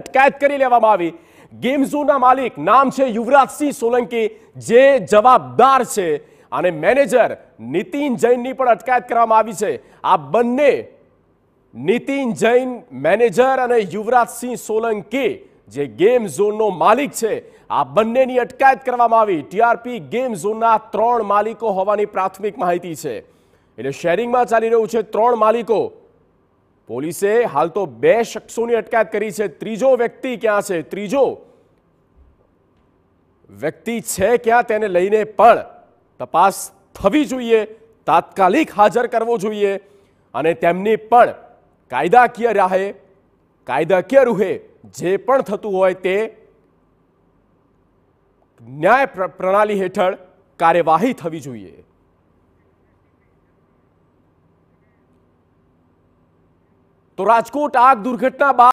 અટકાયત કરી લેવામાં આવી ગેમ ઝોનના માલિક નામ છે યુવરાજસિંહ સોલંકી જે જવાબદાર છે અને મેનેજર નીતિન જૈનની પણ અટકાયત કરવામાં આવી છે આ બંને નીતિન જૈન મેનેજર અને યુવરાજસિંહ સોલંકી જે ગેમ ઝોનનો માલિક છે આ બંનેની અટકાયત કરવામાં આવી ટીઆરપી ગેમ ઝોનના ત્રણ માલિકો હોવાની પ્રાથમિક માહિતી છે એટલે શેરિંગમાં ચાલી રહ્યું છે ત્રણ માલિકો પોલીસે હાલ તો બે શખ્સોની અટકાયત કરી છે ત્રીજો વ્યક્તિ ક્યાં છે ત્રીજો વ્યક્તિ છે ક્યાં તેને લઈને પણ તપાસ થવી જોઈએ તાત્કાલિક હાજર કરવો જોઈએ અને તેમની પણ કાયદાકીય રાહે કાયદાકીય રૂહે જે પણ થતું હોય તે ન્યાય પ્રણાલી હેઠળ કાર્યવાહી થવી જોઈએ તો રાજકોટ આગ દુર્ઘટના બાદ